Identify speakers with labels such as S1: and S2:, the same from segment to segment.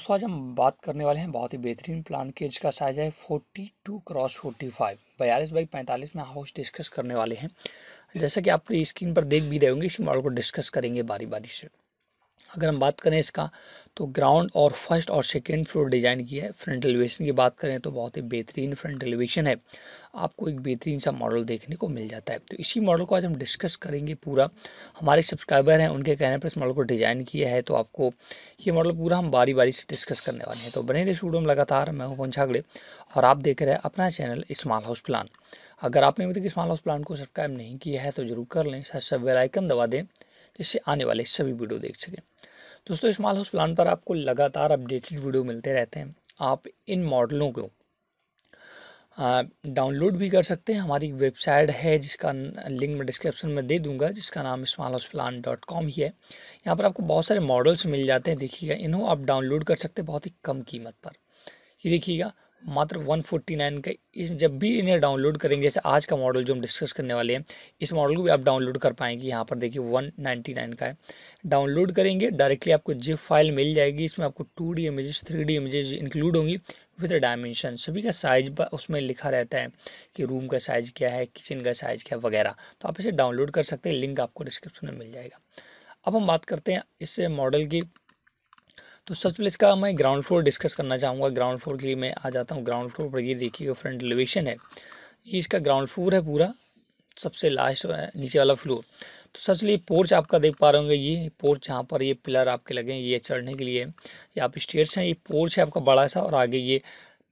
S1: दोस्तों आज हम बात करने वाले हैं बहुत ही बेहतरीन प्लान के इसका साइज है 42 क्रॉस 45 बयालीस बाई पैंतालीस में हाउस डिस्कस करने वाले हैं जैसा कि आप स्क्रीन पर देख भी रहे होंगे इसी मॉडल को डिस्कस करेंगे बारी बारी से अगर हम बात करें इसका तो ग्राउंड और फर्स्ट और सेकेंड फ्लोर डिज़ाइन किया है फ्रंट एलिवेशन की बात करें तो बहुत ही बेहतरीन फ्रंट एलिवेशन है आपको एक बेहतरीन सा मॉडल देखने को मिल जाता है तो इसी मॉडल को आज हम डिस्कस करेंगे पूरा हमारे सब्सक्राइबर हैं उनके कहने पर इस मॉडल को डिज़ाइन किया है तो आपको ये मॉडल पूरा हम बारी बारी से डिस्कस करने वाले हैं तो बने रहे स्टूडियो में लगातार मैं हूँ पंछागड़े और आप देख रहे हैं अपना चैनल स्मॉल हाउस प्लान अगर आपने अभी तक स्मॉल हाउस प्लान को सब्सक्राइब नहीं किया है तो जरूर कर लें साथ सब बेलाइकन दबा दें जिससे आने वाले सभी वीडियो देख सकें दोस्तों स्मॉल हाउस प्लान पर आपको लगातार अपडेटेड वीडियो मिलते रहते हैं आप इन मॉडलों को डाउनलोड भी कर सकते हैं हमारी वेबसाइट है जिसका लिंक मैं डिस्क्रिप्शन में दे दूंगा जिसका नाम small house plan dot com ही है यहाँ पर आपको बहुत सारे मॉडल्स मिल जाते हैं देखिएगा इन्हों आप डाउनलोड कर सकते हैं बहुत ही कम कीमत पर ये देखिएगा मात्र 149 का इस जब भी इन्हें डाउनलोड करेंगे जैसे आज का मॉडल जो हम डिस्कस करने वाले हैं इस मॉडल को भी आप डाउनलोड कर पाएंगे यहाँ पर देखिए 199 का है डाउनलोड करेंगे डायरेक्टली आपको जिप फाइल मिल जाएगी इसमें आपको two D images three D images include होंगी विद डायमेंशन सभी का साइज उसमें लिखा रहता है कि रूम का साइज़ क्या है किचन का साइज़ क्या है वगैरह तो आप इसे डाउनलोड कर सकते हैं लिंक आपको डिस्क्रिप्शन में मिल जाएगा अब हम बात करते हैं इस मॉडल की तो सबसे पहले तो इसका मैं ग्राउंड फ्लोर डिस्कस करना चाहूँगा ग्राउंड फ्लोर के लिए मैं आ जाता हूँ ग्राउंड फ्लोर पर ये देखिएगा फ्रंट एलिवेशन है ये इसका ग्राउंड फ्लोर है पूरा सबसे लास्ट नीचे वाला फ्लोर तो सबसे लिए पोर्च आपका देख पा रहे होंगे ये पोर्च जहाँ पर ये पिलर आपके लगे हैं ये चढ़ने के लिए ये आप स्टेयर्स हैं ये पोर्च है आपका बड़ा सा और आगे ये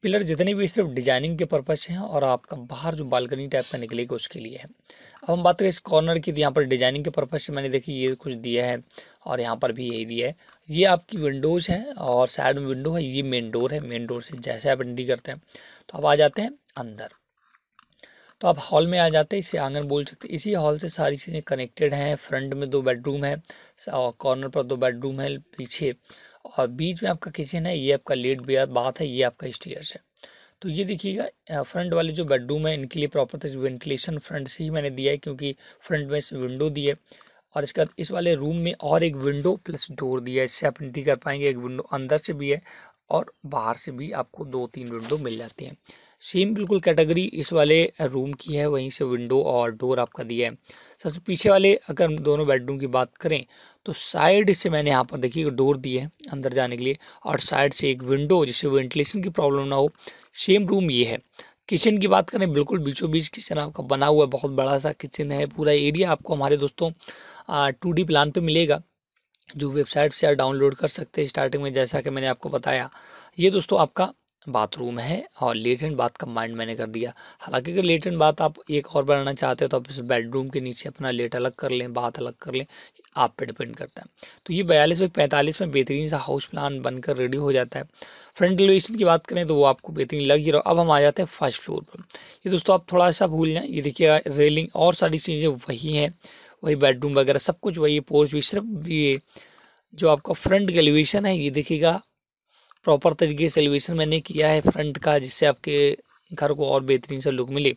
S1: पिलर जितने भी सिर्फ डिजाइनिंग के पर्पज़ से हैं और आपका बाहर जो बालकनी टाइप का निकलेगा उसके लिए है अब हम बात करें इस कॉर्नर की तो यहाँ पर डिजाइनिंग के पर्पज़ से मैंने देखिए ये कुछ दिया है और यहाँ पर भी यही दिया है ये आपकी विंडोज़ है और साइड में विंडो है ये मेन डोर है मेन डोर से जैसे आप एंट्री करते हैं तो आप आ जाते हैं अंदर तो आप हॉल में आ जाते हैं इसे आंगन बोल सकते हैं इसी हॉल से सारी चीज़ें कनेक्टेड हैं फ्रंट में दो बेडरूम है और कॉर्नर पर दो बेडरूम है पीछे और बीच में आपका किचन है ये आपका लेट बात है ये आपका स्टेयर्स है तो ये देखिएगा फ्रंट वाले जो बेडरूम है इनके लिए प्रॉपर तो वेंटिलेशन फ्रंट से ही मैंने दिया है क्योंकि फ्रंट में विंडो दी है और इसके बाद इस वाले रूम में और एक विंडो प्लस डोर दिया है इससे आप एंट्री कर पाएंगे एक विंडो अंदर से भी है और बाहर से भी आपको दो तीन विंडो मिल जाती हैं सेम बिल्कुल कैटेगरी इस वाले रूम की है वहीं से विंडो और डोर आपका दिया है सबसे पीछे वाले अगर हम दोनों बेडरूम की बात करें तो साइड से मैंने यहाँ पर देखिए डोर दी है अंदर जाने के लिए और साइड से एक विंडो जिससे वेंटिलेशन की प्रॉब्लम ना हो सेम रूम ये है किचन की बात करें बिल्कुल बीचों बीच किचन आपका बना हुआ है बहुत बड़ा सा किचन है पूरा एरिया आपको हमारे दोस्तों टू डी प्लान पर मिलेगा जो वेबसाइट से आप डाउनलोड कर सकते हैं स्टार्टिंग में जैसा कि मैंने आपको बताया ये दोस्तों आपका बाथरूम है और लेट एंड बाथ कम्बाइंड मैंने कर दिया हालांकि अगर एंड बाथ आप एक और बनाना चाहते हो तो आप इस बेडरूम के नीचे अपना लेट अलग कर लें बाथ अलग कर लें आप पे डिपेंड करता है तो ये बयालीस बाई पैंतालीस में बेहतरीन सा हाउस प्लान बनकर रेडी हो जाता है फ्रंट एलिवेशन की बात करें तो वो आपको बेहतरीन लग ही रहा अब हम आ जाते हैं फर्स्ट फ्लोर पर ये दोस्तों आप थोड़ा सा भूल जाएँ ये देखिएगा रेलिंग और सारी चीज़ें वही हैं वही बेडरूम वगैरह सब कुछ वही है पोर्च भी सिर्फ ये जो आपका फ्रंट एलिवेशन है ये देखिएगा प्रॉपर तरीके से एलिवेशन मैंने किया है फ्रंट का जिससे आपके घर को और बेहतरीन से लुक मिले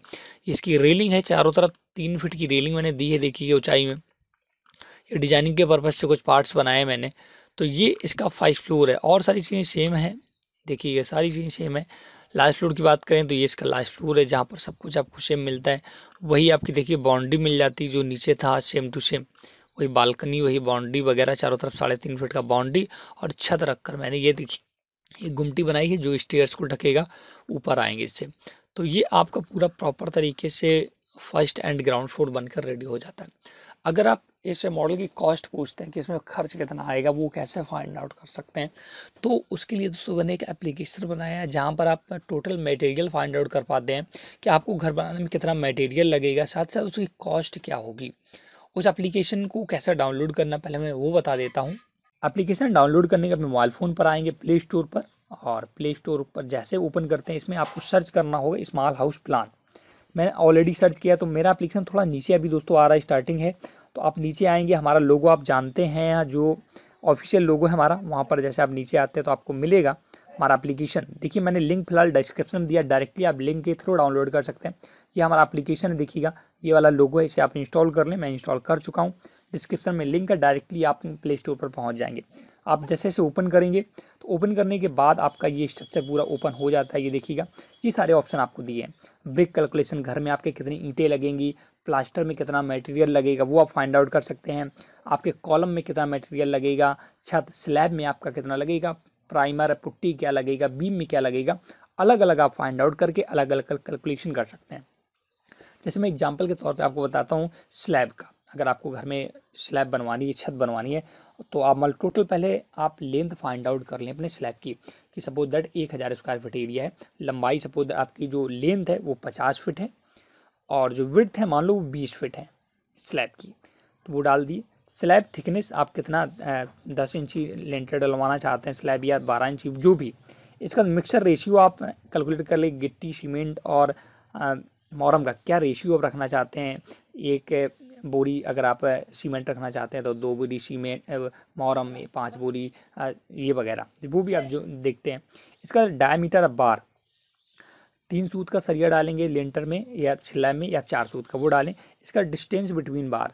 S1: इसकी रेलिंग है चारों तरफ तीन फिट की रेलिंग मैंने दी है देखिए ऊंचाई में ये डिजाइनिंग के पर्पज़ से कुछ पार्ट्स बनाए मैंने तो ये इसका फाइव फ्लोर है और सारी चीज़ें सेम है देखिए ये सारी चीज़ें सेम है लास्ट फ्लोर की बात करें तो ये इसका लास्ट फ्लोर है जहाँ पर सब कुछ आपको सेम मिलता है वही आपकी देखिए बाउंड्री मिल जाती जो नीचे था सेम टू सेम वही बालकनी वही बाउंड्री वगैरह चारों तरफ साढ़े तीन फीट का बाउंड्री और छत रखकर मैंने ये देखिए एक गुमटी बनाई है जो स्टेयर्स को ढकेगा ऊपर आएंगे इससे तो ये आपका पूरा प्रॉपर तरीके से फर्स्ट एंड ग्राउंड फ्लोर बनकर रेडी हो जाता है अगर आप इस मॉडल की कॉस्ट पूछते हैं कि इसमें खर्च कितना आएगा वो कैसे फाइंड आउट कर सकते हैं तो उसके लिए दोस्तों मैंने एक एप्लीकेशन बनाया है जहाँ पर आप टोटल मटेरियल फाइंड आउट कर पाते हैं कि आपको घर बनाने में कितना मटेरियल लगेगा साथ साथ उसकी कॉस्ट क्या होगी उस एप्लीकेशन को कैसे डाउनलोड करना पहले मैं वो बता देता हूँ एप्लीकेशन डाउनलोड करने के अपने मोबाइल फ़ोन पर आएंगे प्ले स्टोर पर और प्ले स्टोर पर जैसे ओपन करते हैं इसमें आपको सर्च करना होगा स्मॉल हाउस प्लान मैंने ऑलरेडी सर्च किया तो मेरा एप्लीकेशन थोड़ा नीचे अभी दोस्तों आ रहा है स्टार्टिंग है तो आप नीचे आएंगे हमारा लोगो आप जानते हैं जो ऑफिशियल लोगो है हमारा वहाँ पर जैसे आप नीचे आते हैं तो आपको मिलेगा हमारा एप्लीकेशन देखिए मैंने लिंक फिलहाल डिस्क्रिप्शन में दिया डायरेक्टली आप लिंक के थ्रू डाउनलोड कर सकते हैं ये हमारा एप्लीकेशन है देखिएगा ये वाला लोगो है इसे आप इंस्टॉल कर लें मैं इंस्टॉल कर चुका हूँ डिस्क्रिप्शन में लिंक है डायरेक्टली आप प्ले स्टोर पर पहुँच जाएंगे आप जैसे जैसे ओपन करेंगे तो ओपन करने के बाद आपका ये स्ट्रक्चर पूरा ओपन हो जाता है ये देखिएगा ये सारे ऑप्शन आपको दिए हैं ब्रिक कैलकुलेशन घर में आपके कितनी ईंटें लगेंगी प्लास्टर में कितना मटेरियल लगेगा वो आप फाइंड आउट कर सकते हैं आपके कॉलम में कितना मटेरियल लगेगा छत स्लैब में आपका कितना लगेगा प्राइमर पुट्टी क्या लगेगा बीम में क्या लगेगा अलग अलग आप फाइंड आउट करके अलग अलग कैलकुलेशन कर सकते हैं जैसे मैं एग्जाम्पल के तौर पर आपको बताता हूँ स्लैब का अगर आपको घर में स्लैब बनवानी है छत बनवानी है तो आप मतलब टोटल पहले आप लेंथ फाइंड आउट कर लें अपने स्लैब की कि सपोज दैट एक हज़ार स्क्वायर फिट एरिया है लंबाई सपोज आपकी जो लेंथ है वो पचास फिट है और जो विड्थ है मान लो वो बीस फिट है स्लैब की तो वो डाल दिए स्लैब थिकनेस आप कितना दस इंची लेंटर डलवाना चाहते हैं स्लैब या बारह इंची जो भी इसका मिक्सर रेशियो आप कैलकुलेट कर ले गिट्टी सीमेंट और मोरम का क्या रेशियो आप रखना चाहते हैं एक बोरी अगर आप सीमेंट रखना चाहते हैं तो दो बोरी सीमेंट मोहरम में पाँच बोरी ये वगैरह वो भी आप जो देखते हैं इसका डायमीटर बार तीन सूत का सरिया डालेंगे लेंटर में या छिलाई में या चार सूत का वो डालें इसका डिस्टेंस बिटवीन बार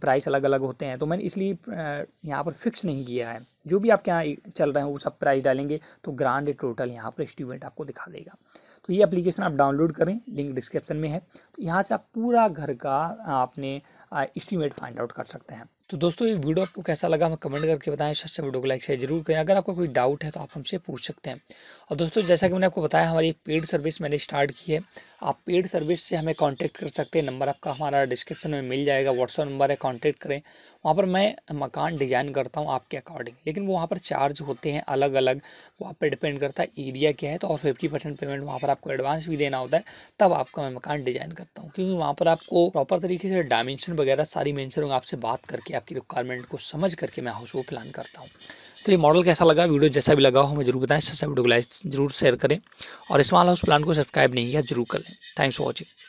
S1: प्राइस अलग अलग होते हैं तो मैंने इसलिए यहाँ पर फिक्स नहीं किया है जो भी आपके यहाँ चल रहे हैं वो सब प्राइस डालेंगे तो ग्रांड टोटल यहाँ पर स्टूडेंट आपको दिखा देगा तो ये एप्लीकेशन आप डाउनलोड करें लिंक डिस्क्रिप्शन में है तो यहाँ से आप पूरा घर का आपने इस्टीमेट फाइंड आउट कर सकते हैं तो दोस्तों ये वीडियो आपको कैसा लगा हमें कमेंट करके बताएं सबसे वीडियो को लाइक शेयर जरूर करें अगर आपका कोई डाउट है तो आप हमसे पूछ सकते हैं और दोस्तों जैसा कि मैंने आपको बताया हमारी पेड सर्विस मैंने स्टार्ट की है आप पेड सर्विस से हमें कॉन्टैक्ट कर सकते हैं नंबर आपका हमारा डिस्क्रिप्शन में मिल जाएगा व्हाट्सअप नंबर है कॉन्टैक्ट करें वहाँ पर मैं मकान डिज़ाइन करता हूँ आपके अकॉर्डिंग लेकिन वो वहाँ पर चार्ज होते हैं अलग अलग वहाँ पर डिपेंड करता है एरिया क्या है तो और फिफ्टी परसेंट पेमेंट वहाँ पर आपको एडवांस भी देना होता है तब आपका मैं मकान डिज़ाइन करता हूँ क्योंकि वहाँ पर आपको प्रॉपर तरीके से डायमेंशन वगैरह सारी मेंशन होंगे आपसे बात करके आपकी रिक्वायरमेंट को समझ करके मैं हाउस वो प्लान करता हूँ तो ये मॉडल कैसा लगा वीडियो जैसा भी लगा हो हमें जरूर बताएं सबसे वीडियो को लाइक जरूर शेयर करें और स्मॉल हाउस प्लान को सब्सक्राइब नहीं किया जरूर कर लें थैंक्स फॉर वॉचिंग